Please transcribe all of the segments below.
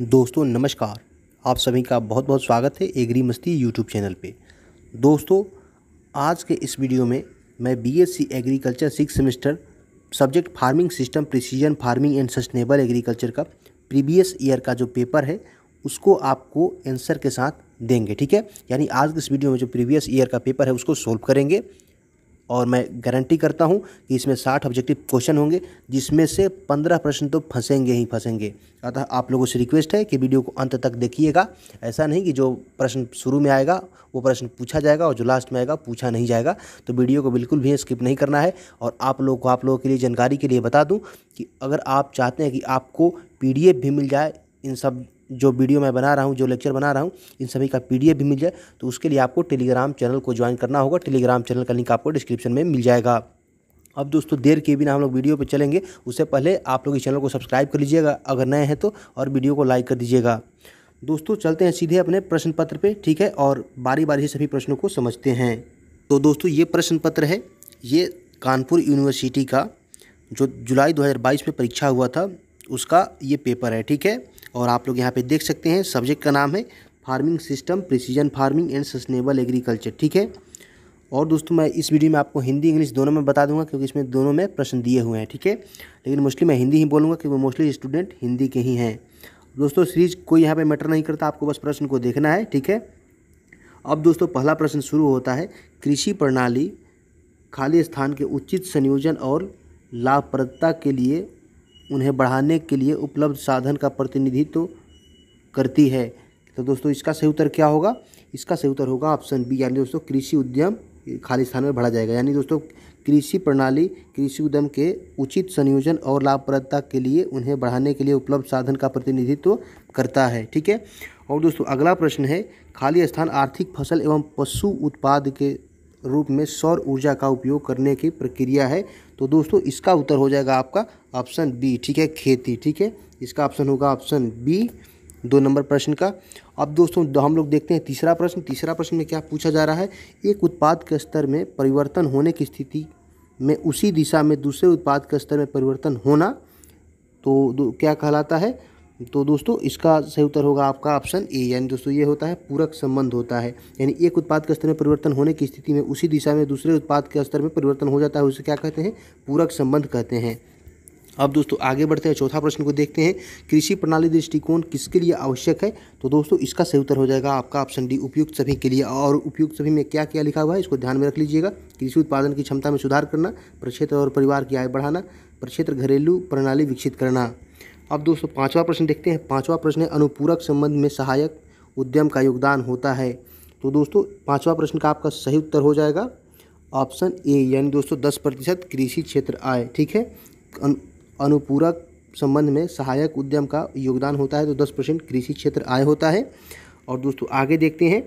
दोस्तों नमस्कार आप सभी का बहुत बहुत स्वागत है एग्री मस्ती यूट्यूब चैनल पे दोस्तों आज के इस वीडियो में मैं BSc agriculture six semester subject farming system precision farming and sustainable agriculture का प्रीवियस ईयर का जो पेपर है उसको आपको आंसर के साथ देंगे ठीक है यानी आज के इस वीडियो में जो प्रीवियस ईयर का पेपर है उसको सोल्व करेंगे और मैं गारंटी करता हूँ कि इसमें साठ ऑब्जेक्टिव क्वेश्चन होंगे जिसमें से पंद्रह प्रश्न तो फंसेंगे ही फंसेंगे अतः आप लोगों से रिक्वेस्ट है कि वीडियो को अंत तक देखिएगा ऐसा नहीं कि जो प्रश्न शुरू में आएगा वो प्रश्न पूछा जाएगा और जो लास्ट में आएगा पूछा नहीं जाएगा तो वीडियो को बिल्कुल भी स्किप नहीं करना है और आप लोगों को आप लोगों के लिए जानकारी के लिए बता दूँ कि अगर आप चाहते हैं कि आपको पी भी मिल जाए इन सब जो वीडियो मैं बना रहा हूँ जो लेक्चर बना रहा हूँ इन सभी का पी भी मिल जाए तो उसके लिए आपको टेलीग्राम चैनल को ज्वाइन करना होगा टेलीग्राम चैनल का लिंक आपको डिस्क्रिप्शन में मिल जाएगा अब दोस्तों देर के बिना हम लोग वीडियो पर चलेंगे उससे पहले आप लोग इस चैनल को सब्सक्राइब कर लीजिएगा अगर नए हैं तो और वीडियो को लाइक कर दीजिएगा दोस्तों चलते हैं सीधे अपने प्रश्न पत्र पे ठीक है और बारी बारी से सभी प्रश्नों को समझते हैं तो दोस्तों ये प्रश्न पत्र है ये कानपुर यूनिवर्सिटी का जो जुलाई 2022 में परीक्षा हुआ था उसका ये पेपर है ठीक है और आप लोग यहाँ पे देख सकते हैं सब्जेक्ट का नाम है farming system precision farming and sustainable agriculture ठीक है और दोस्तों मैं इस वीडियो में आपको हिंदी इंग्लिश दोनों में बता दूंगा क्योंकि इसमें दोनों में प्रश्न दिए हुए हैं ठीक है लेकिन मोस्टली मैं हिंदी ही बोलूँगा क्योंकि मोस्टली स्टूडेंट हिंदी के ही हैं दोस्तों सीरीज कोई यहाँ पर मैटर नहीं करता आपको बस प्रश्न को देखना है ठीक है अब दोस्तों पहला प्रश्न शुरू होता है कृषि प्रणाली खाली स्थान के उचित संयोजन और लाभप्रदता के लिए उन्हें बढ़ाने के लिए उपलब्ध साधन का प्रतिनिधित्व करती है तो दोस्तों इसका सही उत्तर क्या होगा इसका सही उत्तर होगा ऑप्शन बी यानी दोस्तों कृषि उद्यम खाली स्थान में बढ़ा जाएगा यानी दोस्तों कृषि प्रणाली कृषि उद्यम के उचित संयोजन और लाभप्रदता के लिए उन्हें बढ़ाने के लिए उपलब्ध साधन का प्रतिनिधित्व करता है ठीक है और दोस्तों अगला प्रश्न है खाली स्थान आर्थिक फसल एवं पशु उत्पाद के रूप में सौर ऊर्जा का उपयोग करने की प्रक्रिया है तो दोस्तों इसका उत्तर हो जाएगा आपका ऑप्शन बी ठीक है खेती ठीक है इसका ऑप्शन होगा ऑप्शन बी दो नंबर प्रश्न का अब दोस्तों हम लोग देखते हैं तीसरा प्रश्न तीसरा प्रश्न में क्या पूछा जा रहा है एक उत्पाद के स्तर में परिवर्तन होने की स्थिति में उसी दिशा में दूसरे उत्पाद के स्तर में परिवर्तन होना तो क्या कहलाता है तो दोस्तों इसका सही उत्तर होगा आपका ऑप्शन ए यानी दोस्तों ये होता है पूरक संबंध होता है यानी एक उत्पाद के स्तर में परिवर्तन होने की स्थिति में उसी दिशा में दूसरे उत्पाद के स्तर में परिवर्तन हो जाता है उसे क्या कहते हैं पूरक संबंध कहते हैं अब दोस्तों आगे बढ़ते हैं चौथा प्रश्न को देखते हैं कृषि प्रणाली दृष्टिकोण किसके लिए आवश्यक है तो दोस्तों इसका सही उत्तर हो जाएगा आपका ऑप्शन डी उपयुक्त सभी के लिए और उपयुक्त सभी में क्या क्या लिखा हुआ है इसको ध्यान में रख लीजिएगा कृषि उत्पादन की क्षमता में सुधार करना प्रक्षेत्र और परिवार की आय बढ़ाना प्रक्षेत्र घरेलू प्रणाली विकसित करना अब दोस्तों पाँचवा प्रश्न देखते हैं पाँचवा प्रश्न है अनुपूरक संबंध में सहायक उद्यम का योगदान होता है तो दोस्तों पाँचवा प्रश्न का आपका सही उत्तर हो जाएगा ऑप्शन ए यानी दोस्तों दस प्रतिशत कृषि क्षेत्र आय ठीक है अनुपूरक संबंध में सहायक उद्यम का योगदान होता है तो दस कृषि क्षेत्र आय होता है और दोस्तों आगे देखते हैं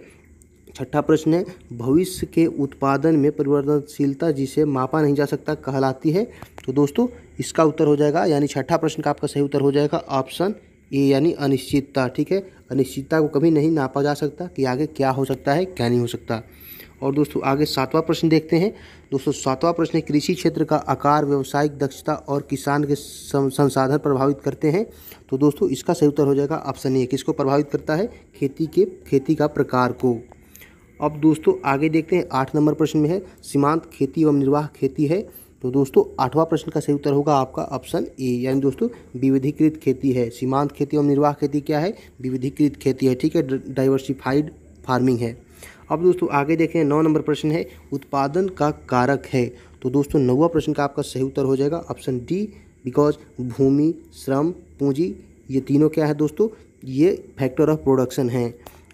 छठा प्रश्न है भविष्य के उत्पादन में परिवर्तनशीलता जिसे मापा नहीं जा सकता कहलाती है तो दोस्तों इसका उत्तर हो जाएगा यानी छठा प्रश्न का आपका सही उत्तर हो जाएगा ऑप्शन ए यानी अनिश्चितता ठीक है अनिश्चितता को कभी नहीं नापा जा सकता कि आगे क्या हो सकता है क्या नहीं हो सकता और दोस्तों आगे सातवां प्रश्न देखते हैं दोस्तों सातवां प्रश्न कृषि क्षेत्र का आकार व्यवसायिक दक्षता और किसान के संसाधन प्रभावित करते हैं तो दोस्तों इसका सही उत्तर हो जाएगा ऑप्शन ए किसको प्रभावित करता है खेती के खेती का प्रकार को अब दोस्तों आगे देखते हैं आठ नंबर प्रश्न में है सीमांत खेती एवं निर्वाह खेती है तो दोस्तों आठवां प्रश्न का सही उत्तर होगा आपका ऑप्शन ए यानी दोस्तों विविधीकृत खेती है सीमांत खेती एवं निर्वाह खेती क्या है विविधीकृत खेती है ठीक है डाइवर्सिफाइड फार्मिंग है अब दोस्तों आगे देखें नौ नंबर प्रश्न है उत्पादन का कारक है तो दोस्तों नौवा प्रश्न का आपका सही उत्तर हो जाएगा ऑप्शन डी बिकॉज भूमि श्रम पूंजी ये तीनों क्या है दोस्तों ये फैक्टर ऑफ प्रोडक्शन है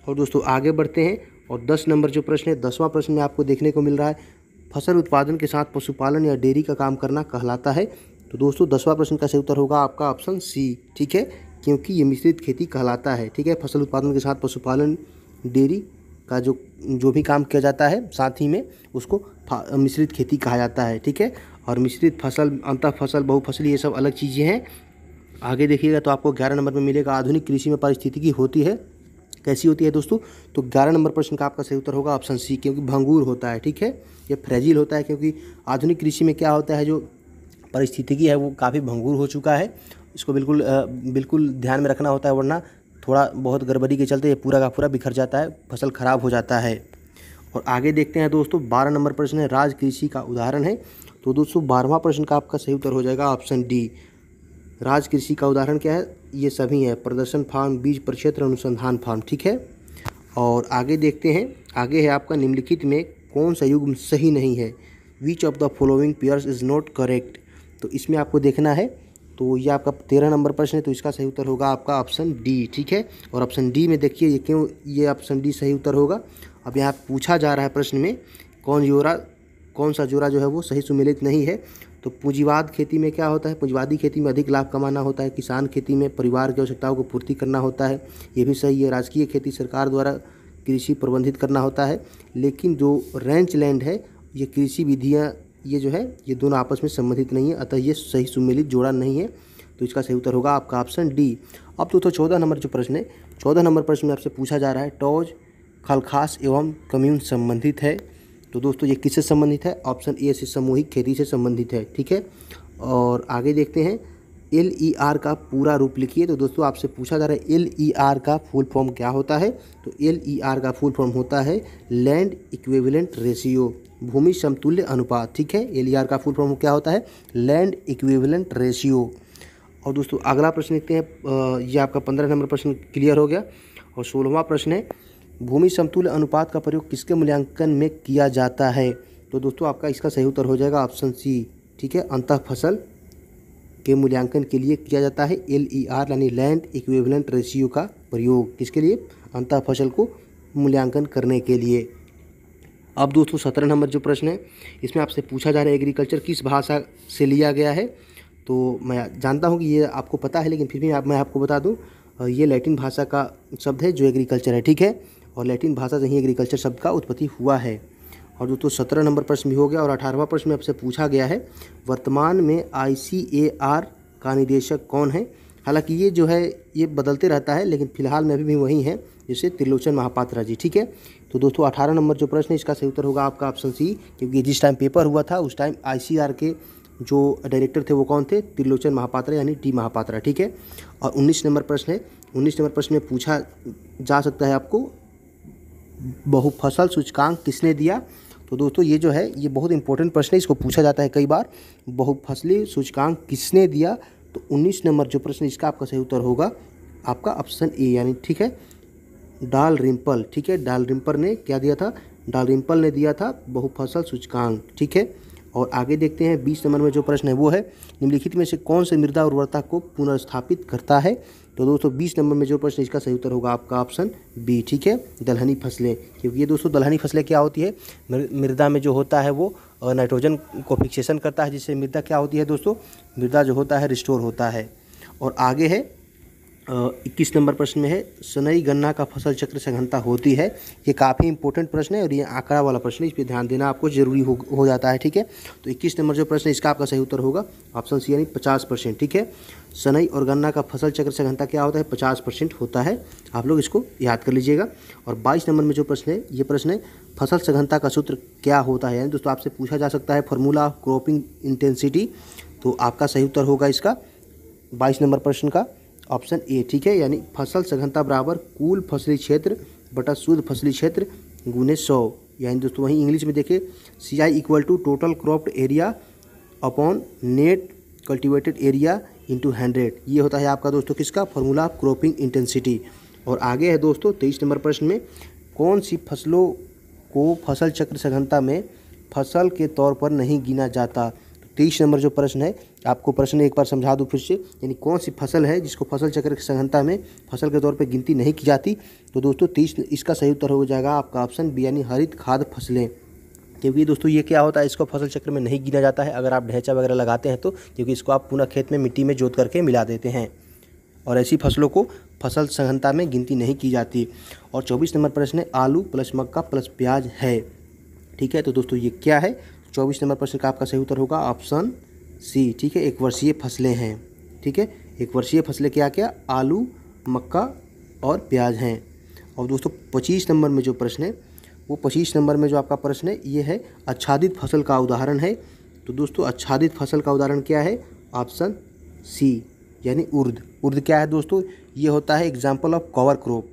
और दोस्तों आगे बढ़ते हैं और दस नंबर जो प्रश्न है दसवां प्रश्न में आपको देखने को मिल रहा है फसल उत्पादन के साथ पशुपालन या डेयरी का काम करना कहलाता है तो दोस्तों दसवां प्रश्न का सही उत्तर होगा आपका ऑप्शन सी ठीक है क्योंकि ये मिश्रित खेती कहलाता है ठीक है फसल उत्पादन के साथ पशुपालन डेयरी का जो जो भी काम किया जाता है साथ ही में उसको मिश्रित खेती कहा जाता है ठीक है और मिश्रित फसल अंत फसल बहुफसल ये सब अलग चीज़ें हैं आगे देखिएगा तो आपको ग्यारह नंबर में मिलेगा आधुनिक कृषि में परिस्थिति की होती है कैसी होती है दोस्तों तो ग्यारह नंबर प्रश्न का आपका सही उत्तर होगा ऑप्शन सी क्योंकि भंगूर होता है ठीक है ये फ्रेजिल होता है क्योंकि आधुनिक कृषि में क्या होता है जो परिस्थितिकी है वो काफ़ी भंगूर हो चुका है इसको बिल्कुल बिल्कुल ध्यान में रखना होता है वरना थोड़ा बहुत गड़बड़ी के चलते ये पूरा का पूरा बिखर जाता है फसल खराब हो जाता है और आगे देखते हैं दोस्तों बारह नंबर प्रश्न है राज कृषि का उदाहरण है तो दोस्तों बारहवा प्रश्न का आपका सही उत्तर हो जाएगा ऑप्शन डी राज कृषि का उदाहरण क्या है ये सभी हैं प्रदर्शन फार्म बीज प्रक्षेत्र अनुसंधान फार्म ठीक है और आगे देखते हैं आगे है आपका निम्नलिखित में कौन सा युग्म सही नहीं है which of the following pairs is not correct तो इसमें आपको देखना है तो ये आपका तेरह नंबर प्रश्न है तो इसका सही उत्तर होगा आपका ऑप्शन डी ठीक है और ऑप्शन डी में देखिए ये क्यों ये ऑप्शन डी सही उत्तर होगा अब यहाँ पूछा जा रहा है प्रश्न में कौन जोरा कौन सा जोरा जो है वो सही सुमिलित नहीं है तो पूंजीवाद खेती में क्या होता है पूंजीवादी खेती में अधिक लाभ कमाना होता है किसान खेती में परिवार की आवश्यकताओं को पूर्ति करना होता है ये भी सही है राजकीय खेती सरकार द्वारा कृषि प्रबंधित करना होता है लेकिन जो रेंच लैंड है ये कृषि विधियाँ ये जो है ये दोनों आपस में संबंधित नहीं है अतः ये सही सुमेलित जोड़ा नहीं है तो इसका सही उत्तर होगा आपका ऑप्शन डी अब तो, तो चौदह नंबर जो प्रश्न है चौदह नंबर प्रश्न में आपसे पूछा जा रहा है टॉज खलखास एवं कम्यून संबंधित है तो दोस्तों ये किससे संबंधित है ऑप्शन ए से सामूहिक खेती से संबंधित है ठीक है और आगे देखते हैं एल ई आर का पूरा रूप लिखिए तो दोस्तों आपसे पूछा जा रहा है एल ई आर का फुल फॉर्म क्या होता है तो एल ई आर का फुल फॉर्म होता है लैंड इक्विवेलेंट रेशियो भूमि समतुल्य अनुपात ठीक है एल ई आर का फुल फॉर्म क्या होता है लैंड इक्विवेलेंट रेशियो और दोस्तों अगला प्रश्न लिखते हैं ये आपका पंद्रह नंबर प्रश्न क्लियर हो गया और सोलहवा प्रश्न है भूमि समतुल्य अनुपात का प्रयोग किसके मूल्यांकन में किया जाता है तो दोस्तों आपका इसका सही उत्तर हो जाएगा ऑप्शन सी ठीक है अंत फसल के मूल्यांकन के लिए किया जाता है एल ई आर यानी लैंड इक्विवेलेंट रेशियो का प्रयोग किसके लिए अंत फसल को मूल्यांकन करने के लिए अब दोस्तों सत्रह नंबर जो प्रश्न है इसमें आपसे पूछा जा रहा है एग्रीकल्चर किस भाषा से लिया गया है तो मैं जानता हूँ कि ये आपको पता है लेकिन फिर भी आप, मैं आपको बता दूँ ये लैटिन भाषा का शब्द है जो एग्रीकल्चर है ठीक है और लैटिन भाषा से ही एग्रीकल्चर शब्द का उत्पत्ति हुआ है और दोस्तों सत्रह नंबर प्रश्न भी हो गया और अठारहवा प्रश्न में आपसे पूछा गया है वर्तमान में आई का निदेशक कौन है हालांकि ये जो है ये बदलते रहता है लेकिन फिलहाल में अभी भी वही है जैसे त्रिलोचन महापात्रा जी ठीक है तो दोस्तों अठारह नंबर जो प्रश्न है इसका सही उत्तर होगा आपका ऑप्शन सी क्योंकि जिस टाइम पेपर हुआ था उस टाइम आई के जो डायरेक्टर थे वो कौन थे त्रिलोचन महापात्रा यानी डी महापात्रा ठीक है और उन्नीस नंबर प्रश्न है उन्नीस नंबर प्रश्न में पूछा जा सकता है आपको बहुफसल सूचकांक किसने दिया तो दोस्तों ये जो है ये बहुत इंपॉर्टेंट प्रश्न है इसको पूछा जाता है कई बार बहुफसली सूचकांक किसने दिया तो 19 नंबर जो प्रश्न इसका आपका सही उत्तर होगा आपका ऑप्शन ए यानी ठीक है डाल रिम्पल ठीक है डाल रिम्पल ने क्या दिया था डाल रिम्पल ने दिया था बहुफसल सूचकांक ठीक है और आगे देखते हैं बीस नंबर में जो प्रश्न है वो है निम्नलिखित में से कौन से मृदा उर्वरता को पुनर्स्थापित करता है तो दोस्तों बीस नंबर में जो प्रश्न इसका सही उत्तर होगा आपका ऑप्शन बी ठीक है दलहनी फसलें क्योंकि ये दोस्तों दलहनी फसलें क्या होती है मृदा में जो होता है वो नाइट्रोजन को फिक्सेशन करता है जिससे मृदा क्या होती है दोस्तों मृदा जो होता है रिस्टोर होता है और आगे है इक्कीस नंबर प्रश्न में है सनई गन्ना का फसल चक्र संघनता होती है ये काफ़ी इंपॉर्टेंट प्रश्न है और ये आंकड़ा वाला प्रश्न है इस पर ध्यान देना आपको जरूरी हो, हो जाता है ठीक है तो इक्कीस नंबर जो प्रश्न है इसका आपका सही उत्तर होगा ऑप्शन सी यानी पचास परसेंट ठीक है सनई और गन्ना का फसल चक्र संघनता क्या होता है पचास परसेंट होता है आप लोग इसको याद कर लीजिएगा और बाईस नंबर में जो प्रश्न है ये प्रश्न है फसल सघनता का सूत्र क्या होता है यानी दोस्तों आपसे पूछा जा सकता है फॉर्मूला क्रॉपिंग इंटेंसिटी तो आपका सही उत्तर होगा इसका बाईस नंबर प्रश्न का ऑप्शन ए ठीक है यानी फसल सघनता बराबर कुल फसली क्षेत्र बटा शुद्ध फसली क्षेत्र गुने सौ यानी दोस्तों वहीं इंग्लिश में देखें C I equal to total cropped area upon net cultivated area into hundred ये होता है आपका दोस्तों किसका फॉर्मूला क्रॉपिंग इंटेंसिटी और आगे है दोस्तों तेईस नंबर प्रश्न में कौन सी फसलों को फसल चक्र सघनता में फसल के तौर पर नहीं गिना जाता तेईस नंबर जो प्रश्न है आपको प्रश्न एक बार समझा दूँ फिर से यानी कौन सी फसल है जिसको फसल चक्र की संघनता में फसल के तौर पर गिनती नहीं की जाती तो दोस्तों तेईस इसका सही उत्तर हो जाएगा आपका ऑप्शन बी यानी हरित खाद फसलें क्योंकि दोस्तों ये क्या होता है इसको फसल चक्र में नहीं गिना जाता है अगर आप ढैचा वगैरह लगाते हैं तो क्योंकि इसको आप पुनः खेत में मिट्टी में जोत करके मिला देते हैं और ऐसी फसलों को फसल संघनता में गिनती नहीं की जाती और 24 नंबर प्रश्न है आलू प्लस मक्का प्लस प्याज है ठीक है तो दोस्तों ये क्या है चौबीस नंबर प्रश्न का आपका सही उत्तर होगा ऑप्शन सी ठीक है एक वर्षीय फसलें हैं ठीक है एक वर्षीय फसलें क्या क्या आलू मक्का और प्याज हैं और दोस्तों पच्चीस नंबर में जो प्रश्न है वो पच्चीस नंबर में जो आपका प्रश्न है ये है आच्छादित फसल का उदाहरण है तो दोस्तों आच्छादित फसल का उदाहरण क्या है ऑप्शन सी यानी उर्द उर्द क्या है दोस्तों ये होता है एग्जाम्पल ऑफ कवर क्रॉप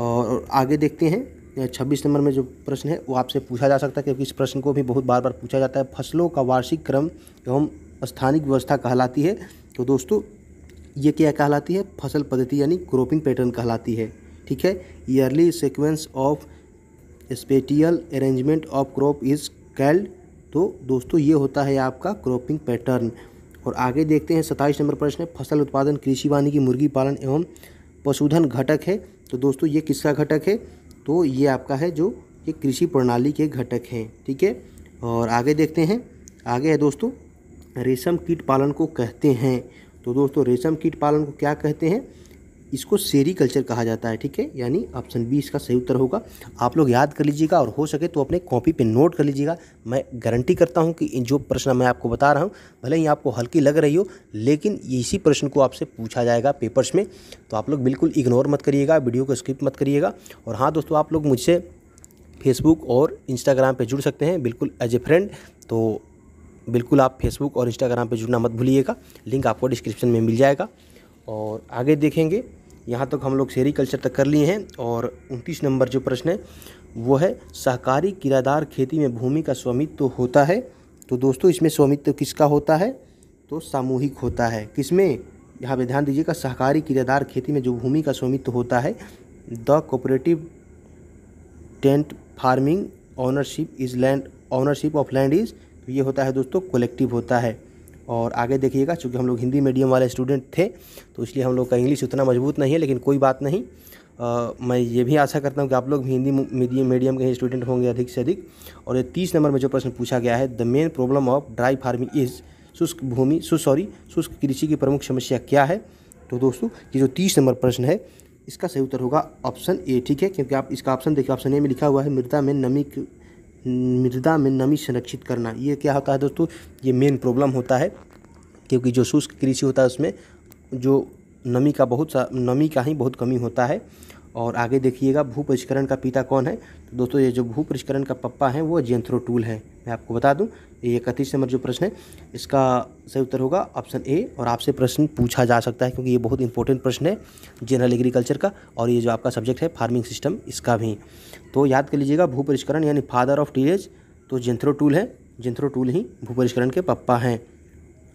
और आगे देखते हैं छब्बीस नंबर में जो प्रश्न है वो आपसे पूछा जा सकता है क्योंकि इस प्रश्न को भी बहुत बार बार पूछा जाता है फसलों का वार्षिक क्रम एवं स्थानिक व्यवस्था कहलाती है तो दोस्तों ये क्या कहलाती है फसल पद्धति यानी क्रॉपिंग पैटर्न कहलाती है ठीक है yearly sequence of spatial arrangement of crop is called तो दोस्तों ये होता है आपका क्रॉपिंग पैटर्न और आगे देखते हैं सत्ताईस नंबर प्रश्न है फसल उत्पादन कृषि वानिकी मुर्गी पालन एवं पशुधन घटक है तो दोस्तों ये किसका घटक है तो ये आपका है जो ये कृषि प्रणाली के घटक हैं ठीक है और आगे देखते हैं आगे है दोस्तों रेशम कीट पालन को कहते हैं तो दोस्तों रेशम कीट पालन को क्या कहते हैं इसको सेरी कल्चर कहा जाता है ठीक है यानी ऑप्शन बी इसका सही उत्तर होगा आप लोग याद कर लीजिएगा और हो सके तो अपने कॉपी पे नोट कर लीजिएगा मैं गारंटी करता हूँ कि जो प्रश्न मैं आपको बता रहा हूँ भले ही आपको हल्की लग रही हो लेकिन इसी प्रश्न को आपसे पूछा जाएगा पेपर्स में तो आप लोग बिल्कुल इग्नोर मत करिएगा वीडियो को स्किप मत करिएगा और हाँ दोस्तों आप लोग मुझसे फेसबुक और इंस्टाग्राम पर जुड़ सकते हैं बिल्कुल एज ए फ्रेंड तो बिल्कुल आप फेसबुक और इंस्टाग्राम पर जुड़ना मत भूलिएगा लिंक आपको डिस्क्रिप्शन में मिल जाएगा और आगे देखेंगे यहाँ तक तो हम लोग शहरी कल्चर तक कर लिए हैं और उनतीस नंबर जो प्रश्न है वो है सहकारी किरादार खेती में भूमि का स्वामित्व तो होता है तो दोस्तों इसमें स्वामित्व तो किसका होता है तो सामूहिक होता है किसमें यहाँ पर ध्यान दीजिएगा सहकारी किरादार खेती में जो भूमि का स्वामित्व होता है the cooperative tenant farming ownership is land ownership of land is तो ये होता है दोस्तों कलेक्टिव होता है और आगे देखिएगा चूँकि हम लोग हिंदी मीडियम वाले स्टूडेंट थे तो इसलिए हम लोग का इंग्लिश उतना मजबूत नहीं है लेकिन कोई बात नहीं आ, मैं ये भी आशा करता हूँ कि आप लोग भी हिंदी मीडियम मीडियम के स्टूडेंट होंगे अधिक से अधिक और ये तीस नंबर में जो प्रश्न पूछा गया है the main problem of dry farming is शुष्क भूमि सु सॉरी शुष्क कृषि की प्रमुख समस्या क्या है तो दोस्तों ये जो तीस नंबर प्रश्न है इसका सही उत्तर होगा ऑप्शन ए ठीक है क्योंकि आप इसका ऑप्शन देखिए ऑप्शन ए में लिखा हुआ है मृदा में नमी मृदा में नमी संरक्षित करना ये क्या होता है दोस्तों ये मेन प्रॉब्लम होता है क्योंकि जो शुष्क कृषि होता है उसमें जो नमी का बहुत सा नमी का ही बहुत कमी होता है और आगे देखिएगा भू परिष्करण का पिता कौन है तो दोस्तों ये जो भू परिष्करण का पप्पा है वो जेंथ्रो टूल है मैं आपको बता दूं ये इकतीस नंबर जो प्रश्न है इसका सही उत्तर होगा ऑप्शन ए और आपसे प्रश्न पूछा जा सकता है क्योंकि ये बहुत इंपॉर्टेंट प्रश्न है जनरल एग्रीकल्चर का और ये जो आपका सब्जेक्ट है फार्मिंग सिस्टम इसका भी तो याद कर लीजिएगा भू परिष्करण यानी फादर ऑफ टीरेज तो जेंथ्रो टूल है जेंथ्रो टूल ही भू परिष्करण के पप्पा हैं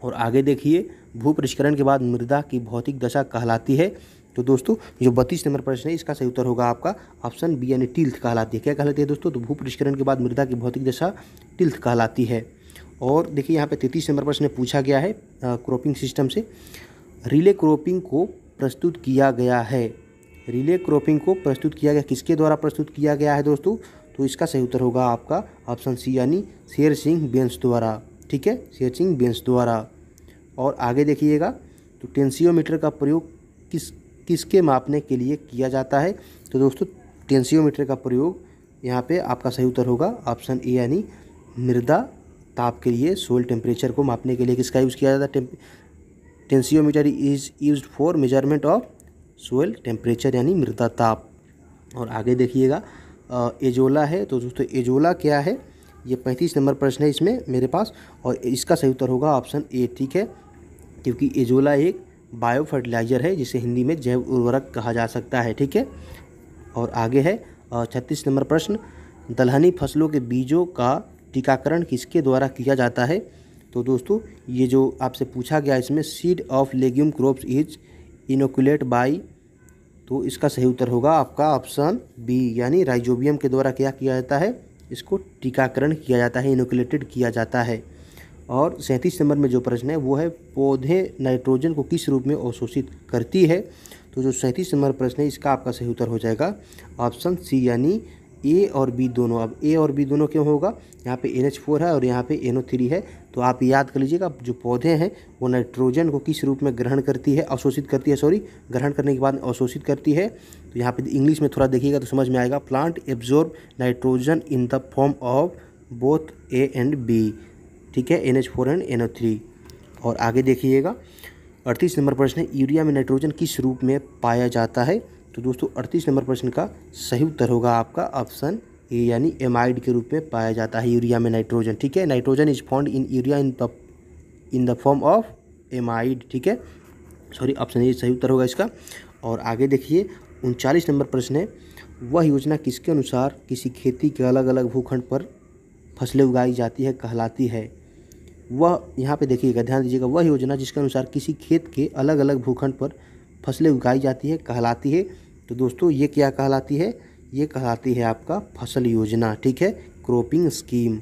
और आगे देखिए भू परिष्करण के बाद मृदा की भौतिक दशा कहलाती है तो दोस्तों जो बत्तीस नंबर प्रश्न है इसका सही उत्तर होगा आपका ऑप्शन बी यानी टिल्थ कहलाती है क्या कहलाती है दोस्तों तो भू परिष्करण के बाद मृदा की भौतिक दशा टिल्थ कहलाती है और देखिए यहाँ पे तैतीस नंबर प्रश्न पूछा गया है क्रॉपिंग सिस्टम से रिले क्रॉपिंग को प्रस्तुत किया गया है रिले क्रॉपिंग को प्रस्तुत किया गया किसके द्वारा प्रस्तुत किया गया है दोस्तों तो इसका सही उत्तर होगा आपका ऑप्शन सी यानी शेर सिंह बेंस द्वारा ठीक है शेर सिंह बेंस द्वारा और आगे देखिएगा तो टेंसियोमीटर का प्रयोग किस किसके मापने के लिए किया जाता है तो दोस्तों टेंसियोमीटर का प्रयोग यहाँ पे आपका सही उत्तर होगा ऑप्शन ए यानी मृदा ताप के लिए सोल टेम्परेचर को मापने के लिए किसका यूज़ किया जाता है tensiometer is use for measurement of soil temperature यानी मृदा ताप और आगे देखिएगा एजोला है तो दोस्तों एजोला क्या है ये पैंतीस नंबर प्रश्न है इसमें मेरे पास और इसका सही उत्तर होगा ऑप्शन ए ठीक है क्योंकि एजोला एक बायो फर्टिलाइज़र है जिसे हिंदी में जैव उर्वरक कहा जा सकता है ठीक है और आगे है छत्तीस नंबर प्रश्न दलहनी फसलों के बीजों का टीकाकरण किसके द्वारा किया जाता है तो दोस्तों ये जो आपसे पूछा गया इसमें seed of legume crops is inoculate by तो इसका सही उत्तर होगा आपका ऑप्शन बी यानी राइजोबियम के द्वारा क्या किया जाता है इसको टीकाकरण किया जाता है इनोकुलेटेड किया जाता है और सैंतीस नंबर में जो प्रश्न है वो है पौधे नाइट्रोजन को किस रूप में अवशोषित करती है तो जो सैंतीस नंबर प्रश्न है इसका आपका सही उत्तर हो जाएगा ऑप्शन सी यानी ए और बी दोनों अब ए और बी दोनों क्यों होगा यहाँ पे एन एच फोर है और यहाँ पे एन ओ थ्री है तो आप याद कर लीजिएगा जो पौधे हैं वो नाइट्रोजन को किस रूप में ग्रहण करती है अवशोषित करती है सॉरी ग्रहण करने के बाद अवशोषित करती है तो यहाँ पे इंग्लिश में थोड़ा देखिएगा तो समझ में आएगा plant absorb nitrogen in the form of both A and B ठीक है N H four and N O three और आगे देखिएगा अड़तीस नंबर प्रश्न है यूरिया में नाइट्रोजन किस रूप में पाया जाता है तो दोस्तों अड़तीस नंबर प्रश्न का सही उत्तर होगा आपका ऑप्शन ए यानी एमाइड के रूप में पाया जाता है यूरिया में नाइट्रोजन ठीक है nitrogen is found in urea in the in the form of amide ठीक है सॉरी ऑप्शन ए सही उत्तर होगा इसका और आगे देखिए उनचालीस नंबर प्रश्न है वह योजना किसके अनुसार किसी खेती के अलग अलग भूखंड पर फसलें उगाई जाती है कहलाती है वह यहाँ पे देखिएगा ध्यान दीजिएगा वह योजना जिसके अनुसार किसी खेत के अलग अलग भूखंड पर फसलें उगाई जाती है कहलाती है तो दोस्तों ये क्या कहलाती है ये कहलाती है आपका फसल योजना ठीक है क्रॉपिंग स्कीम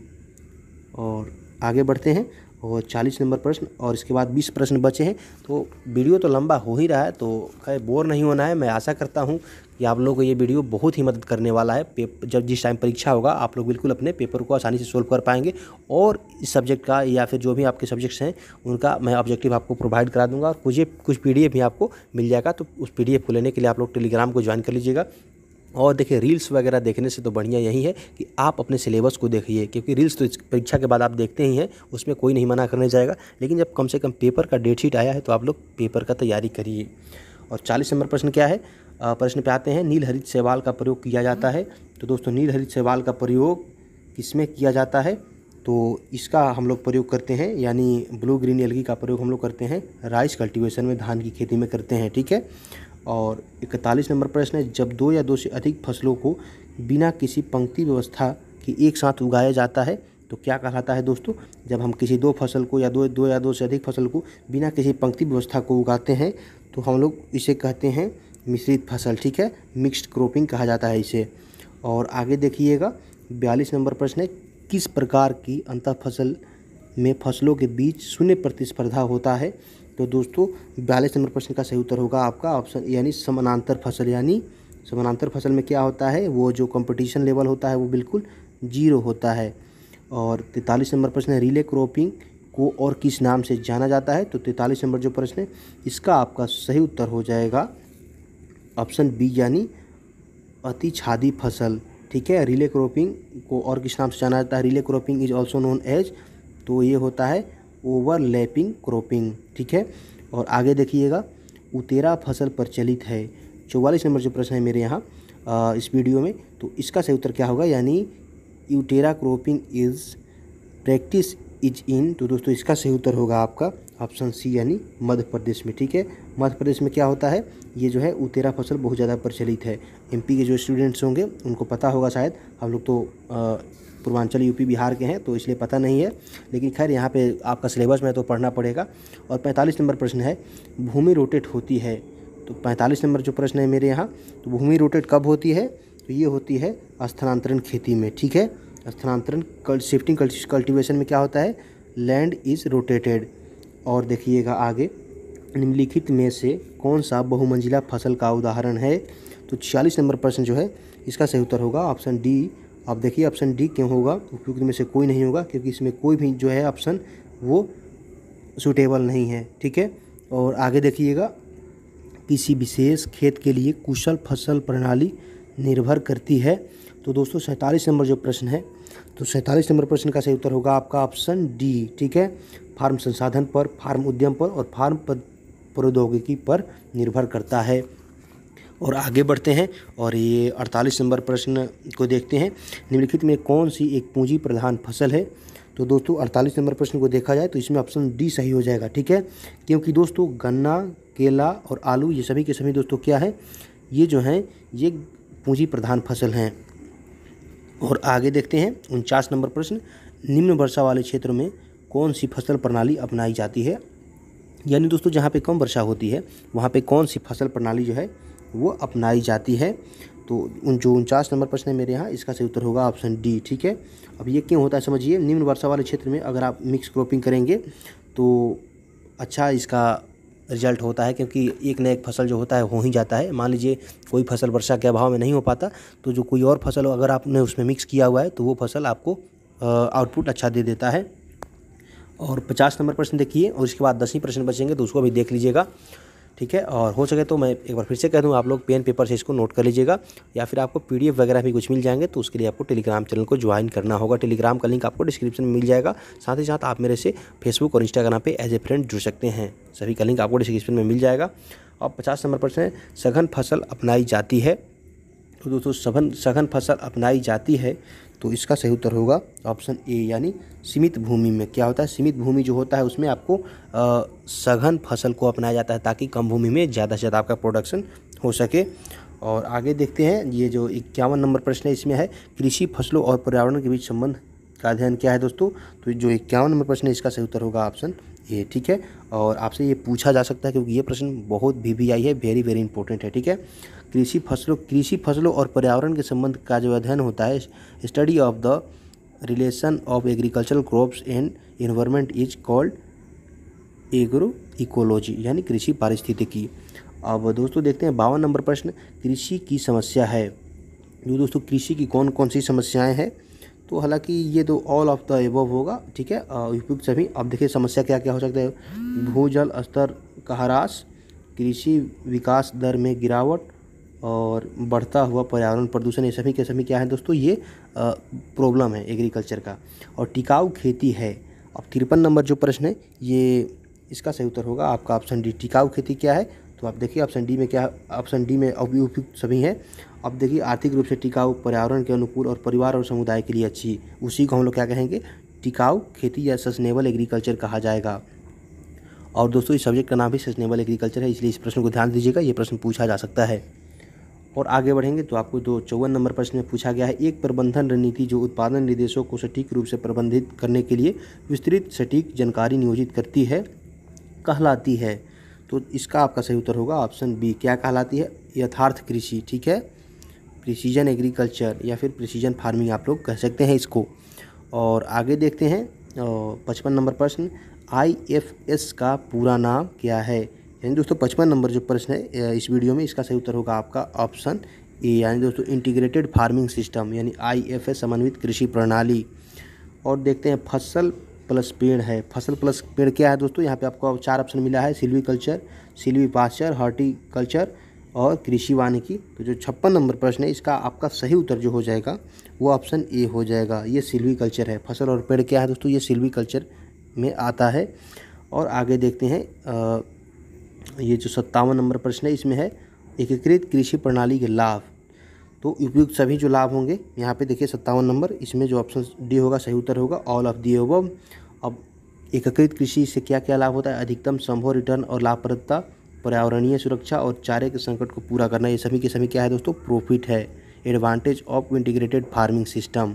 और आगे बढ़ते हैं और चालीस नंबर प्रश्न और इसके बाद बीस प्रश्न बचे हैं तो वीडियो तो लंबा हो ही रहा है तो खैर बोर नहीं होना है मैं आशा करता हूँ कि आप लोगों को ये वीडियो बहुत ही मदद करने वाला है जब जिस टाइम परीक्षा होगा आप लोग बिल्कुल अपने पेपर को आसानी से सोल्व कर पाएंगे और इस सब्जेक्ट का या फिर जो भी आपके सब्जेक्ट्स हैं उनका मैं ऑब्जेक्टिव आपको प्रोवाइड करा दूँगा कुछ कुछ पी भी आपको मिल जाएगा तो उस पी को लेने के लिए आप लोग टेलीग्राम को ज्वाइन कर लीजिएगा और देखिए रील्स वगैरह देखने से तो बढ़िया यही है कि आप अपने सिलेबस को देखिए क्योंकि रील्स तो परीक्षा के बाद आप देखते ही हैं उसमें कोई नहीं मना करने जाएगा लेकिन जब कम से कम पेपर का डेट शीट आया है तो आप लोग पेपर का तैयारी करिए और चालीस नंबर प्रश्न क्या है प्रश्न पे आते हैं नीलहरित सेवाल का प्रयोग किया जाता है तो दोस्तों नीलहरित सेवाल का प्रयोग किसमें किया जाता है तो इसका हम लोग प्रयोग करते हैं यानी ब्लू ग्रीन एलगी का प्रयोग हम लोग करते हैं राइस कल्टीवेशन में धान की खेती में करते हैं ठीक है और इकतालीस नंबर प्रश्न है जब दो या दो से अधिक फसलों को बिना किसी पंक्ति व्यवस्था के एक साथ उगाया जाता है तो क्या कहलाता है दोस्तों जब हम किसी दो फसल को या दो दो या दो से अधिक फसल को बिना किसी पंक्ति व्यवस्था को उगाते हैं तो हम लोग इसे कहते हैं मिश्रित फसल ठीक है मिक्स्ड क्रॉपिंग कहा जाता है इसे और आगे देखिएगा बयालीस नंबर प्रश्न है किस प्रकार की अंत फसल में फसलों के बीच शून्य प्रतिस्पर्धा होता है तो दोस्तों बयालीस नंबर प्रश्न का सही उत्तर होगा आपका ऑप्शन यानी समानांतर फसल यानी समानांतर फसल में क्या होता है वो जो कंपटीशन लेवल होता है वो बिल्कुल जीरो होता है और तैंतालीस नंबर प्रश्न है रिले क्रॉपिंग को और किस नाम से जाना जाता है तो तैंतालीस नंबर जो प्रश्न है इसका आपका सही उत्तर हो जाएगा ऑप्शन बी यानी अति छादी फसल ठीक है रिले क्रॉपिंग को और किस नाम से जाना जाता है relay cropping is also known as तो ये होता है ओवरलैपिंग क्रॉपिंग ठीक है और आगे देखिएगा उतेरा फसल प्रचलित है चौवालीस नंबर जो प्रश्न है मेरे यहाँ इस वीडियो में तो इसका सही उत्तर क्या होगा यानी utera cropping is practice is in तो दोस्तों इसका सही उत्तर होगा आपका ऑप्शन सी यानी मध्य प्रदेश में ठीक है मध्य प्रदेश में क्या होता है ये जो है उतेरा फसल बहुत ज़्यादा प्रचलित है एमपी के जो स्टूडेंट्स होंगे उनको पता होगा शायद हम लोग तो पूर्वांचल यूपी बिहार के हैं तो इसलिए पता नहीं है लेकिन खैर यहाँ पे आपका सिलेबस में तो पढ़ना पड़ेगा और 45 नंबर प्रश्न है भूमि रोटेट होती है तो 45 नंबर जो प्रश्न है मेरे यहाँ तो भूमि रोटेट कब होती है तो ये होती है स्थानांतरण खेती में ठीक है स्थानांतरण शिफ्टिंग कल्टिवेशन में क्या होता है लैंड इज़ रोटेटेड और देखिएगा आगे निम्नलिखित में से कौन सा बहुमंजिला फसल का उदाहरण है तो छियालीस नंबर प्रश्न जो है इसका सही उत्तर होगा ऑप्शन डी आप देखिए ऑप्शन डी क्यों होगा उपयुक्त में से कोई नहीं होगा क्योंकि इसमें कोई भी जो है ऑप्शन वो सूटेबल नहीं है ठीक है और आगे देखिएगा किसी विशेष खेत के लिए कुशल फसल प्रणाली निर्भर करती है तो दोस्तों सैंतालीस नंबर जो प्रश्न है तो सैंतालीस नंबर प्रश्न का सही उत्तर होगा आपका ऑप्शन डी ठीक है फार्म संसाधन पर फार्म उद्यम पर और फार्म प्रौद्योगिकी पर निर्भर करता है और आगे बढ़ते हैं और ये अड़तालीस नंबर प्रश्न को देखते हैं निम्नलिखित में कौन सी एक पूंजी प्रधान फसल है तो दोस्तों अड़तालीस नंबर प्रश्न को देखा जाए तो इसमें ऑप्शन डी सही हो जाएगा ठीक है क्योंकि दोस्तों गन्ना केला और आलू ये सभी के सभी दोस्तों क्या है ये जो हैं ये पूंजी प्रधान फसल हैं और आगे देखते हैं उनचास नंबर प्रश्न निम्न वर्षा वाले क्षेत्र में कौन सी फसल प्रणाली अपनाई जाती है यानी दोस्तों जहाँ पे कम वर्षा होती है वहाँ पे कौन सी फसल प्रणाली जो है वो अपनाई जाती है तो उन जो उनचास नंबर प्रश्न है मेरे यहाँ इसका सही उत्तर होगा ऑप्शन डी ठीक है अब ये क्यों होता है समझिए निम्न वर्षा वाले क्षेत्र में अगर आप मिक्स क्रॉपिंग करेंगे तो अच्छा इसका रिजल्ट होता है क्योंकि एक न एक फसल जो होता है हो ही जाता है मान लीजिए कोई फसल वर्षा के अभाव में नहीं हो पाता तो जो कोई और फसल अगर आपने उसमें मिक्स किया हुआ है तो वो फसल आपको आउटपुट अच्छा दे देता है और पचास नंबर प्रश्न देखिए और इसके बाद दसवीं प्रश्न बचेंगे तो उसको भी देख लीजिएगा ठीक है और हो सके तो मैं एक बार फिर से कह दूँ आप लोग पेन पेपर से इसको नोट कर लीजिएगा या फिर आपको पी वगैरह भी कुछ मिल जाएंगे तो उसके लिए आपको टेलीग्राम चैनल को ज्वाइन करना होगा टेलीग्राम का लिंक आपको डिस्क्रिप्शन में मिल जाएगा साथ ही साथ आप मेरे से फेसबुक और इंस्टाग्राम पर एज ए फ्रेंड जुड़ सकते हैं सभी का लिंक आपको डिस्क्रिप्शन में मिल जाएगा और पचास नंबर पर सघन फसल अपनाई जाती है तो दोस्तों सघन सघन फसल अपनाई जाती है तो इसका सही उत्तर होगा ऑप्शन ए यानी सीमित भूमि में क्या होता है सीमित भूमि जो होता है उसमें आपको आ, सघन फसल को अपनाया जाता है ताकि कम भूमि में ज़्यादा से ज़्यादा आपका प्रोडक्शन हो सके और आगे देखते हैं ये जो इक्यावन नंबर प्रश्न है इसमें है कृषि फसलों और पर्यावरण के बीच संबंध का अध्ययन क्या है दोस्तों तो जो इक्यावन नंबर प्रश्न है इसका सही उत्तर होगा ऑप्शन ये ठीक है और आपसे ये पूछा जा सकता है क्योंकि ये प्रश्न बहुत भी भी आई है वेरी वेरी इंपॉर्टेंट है ठीक है कृषि फसलों कृषि फसलों और पर्यावरण के संबंध का जो अध्ययन होता है study of the relation of agricultural crops and environment is called agro ecology यानी कृषि पारिस्थितिकी अब दोस्तों देखते हैं बावन नंबर प्रश्न कृषि की समस्या है जो दोस्तों कृषि की कौन कौन सी समस्याएं हैं तो हालांकि ये तो ऑल ऑफ द एबव होगा ठीक है उपयुक्त सभी अब देखिए समस्या क्या क्या हो सकता है भूजल स्तर का ह्रास कृषि विकास दर में गिरावट और बढ़ता हुआ पर्यावरण प्रदूषण ये सभी के सभी क्या है दोस्तों ये प्रॉब्लम है एग्रीकल्चर का और टिकाऊ खेती है अब तिरपन नंबर जो प्रश्न है ये इसका सही उत्तर होगा आपका ऑप्शन डी टिकाऊ खेती क्या है तो आप देखिए ऑप्शन डी में क्या ऑप्शन डी में उपयुक्त सभी हैं अब देखिए आर्थिक रूप से टिकाऊ पर्यावरण के अनुकूल और परिवार और समुदाय के लिए अच्छी उसी को हम लोग क्या कहेंगे टिकाऊ खेती या सस्टेनेबल एग्रीकल्चर कहा जाएगा और दोस्तों इस सब्जेक्ट का नाम भी सस्टेनेबल एग्रीकल्चर है इसलिए इस प्रश्न को ध्यान दीजिएगा ये प्रश्न पूछा जा सकता है और आगे बढ़ेंगे तो आपको दो चौवन नंबर प्रश्न में पूछा गया है एक प्रबंधन रणनीति जो उत्पादन निर्देशों को सटीक रूप से प्रबंधित करने के लिए विस्तृत सटीक जानकारी नियोजित करती है कहलाती है तो इसका आपका सही उत्तर होगा ऑप्शन बी क्या कहलाती है यथार्थ कृषि ठीक है प्रिसीजन एग्रीकल्चर या फिर प्रिसीजन फार्मिंग आप लोग कह सकते हैं इसको और आगे देखते हैं पचपन नंबर प्रश्न आईएफएस का पूरा नाम क्या है यानी दोस्तों पचपन नंबर जो प्रश्न है इस वीडियो में इसका सही उत्तर होगा आपका ऑप्शन ए यानी दोस्तों इंटीग्रेटेड फार्मिंग सिस्टम यानी आईएफएस समन्वित कृषि प्रणाली और देखते हैं फसल प्लस पेड़ है फसल प्लस पेड़ क्या है दोस्तों यहाँ पे आपको चार ऑप्शन मिला है silviculture silvipasture horticulture और कृषि वानिकी तो जो छप्पन नंबर प्रश्न है इसका आपका सही उत्तर जो हो जाएगा वो ऑप्शन ए हो जाएगा ये सिल्वी कल्चर है फसल और पेड़ क्या है दोस्तों ये सिल्वी कल्चर में आता है और आगे देखते हैं आ, ये जो सत्तावन नंबर प्रश्न है इसमें है एकीकृत कृषि प्रणाली के लाभ तो उपयुक्त सभी जो लाभ होंगे यहाँ पे देखिए सत्तावन नंबर इसमें जो ऑप्शन डी होगा सही उत्तर होगा ऑल ऑफ दी अब एकीकृत कृषि से क्या क्या लाभ होता है अधिकतम संभव रिटर्न और लाभप्रदता पर्यावरणीय सुरक्षा और चारे के संकट को पूरा करना ये सभी के सभी क्या है दोस्तों प्रॉफिट है advantage of integrated farming system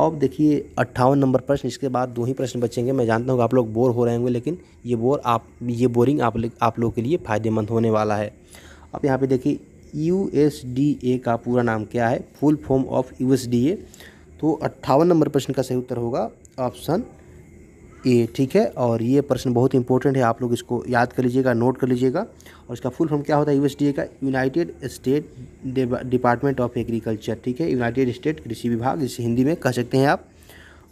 और देखिए अट्ठावन नंबर प्रश्न इसके बाद दो ही प्रश्न बचेंगे मैं जानता हूँ आप लोग बोर हो रहे होंगे लेकिन ये बोर आप ये बोरिंग आप आप लोगों के लिए फ़ायदेमंद होने वाला है अब यहाँ पे देखिए यू का पूरा नाम क्या है फुल फॉर्म ऑफ यू तो अट्ठावन नंबर प्रश्न का सही उत्तर होगा ऑप्शन ए ठीक है और ये प्रश्न बहुत इंपॉर्टेंट है आप लोग इसको याद कर लीजिएगा नोट कर लीजिएगा और इसका फुल फॉर्म क्या होता है यूएसडीए का United State Department of Agriculture ठीक है यूनाइटेड स्टेट कृषि विभाग जिसे हिंदी में कह सकते हैं आप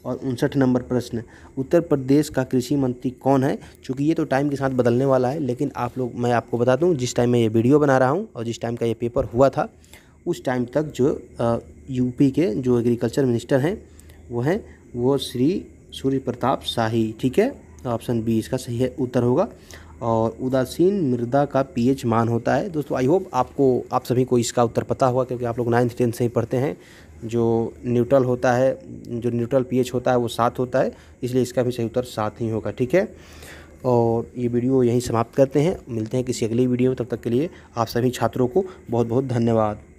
और उनसठ नंबर प्रश्न उत्तर प्रदेश का कृषि मंत्री कौन है चूँकि ये तो टाइम के साथ बदलने वाला है लेकिन आप लोग मैं आपको बता दूँ जिस टाइम मैं ये वीडियो बना रहा हूँ और जिस टाइम का ये पेपर हुआ था उस टाइम तक जो यूपी के जो एग्रीकल्चर मिनिस्टर हैं वो हैं वो श्री सूर्य प्रताप शाही ठीक है ऑप्शन बी इसका सही है उत्तर होगा और उदासीन मृदा का पीएच मान होता है दोस्तों आई होप आपको आप सभी को इसका उत्तर पता होगा क्योंकि आप लोग नाइन्थ टेंथ से ही पढ़ते हैं जो न्यूट्रल होता है जो न्यूट्रल पीएच होता है वो सात होता है इसलिए इसका भी सही उत्तर सात ही होगा ठीक है और ये वीडियो यहीं समाप्त करते हैं मिलते हैं किसी अगली वीडियो में तब तक के लिए आप सभी छात्रों को बहुत बहुत धन्यवाद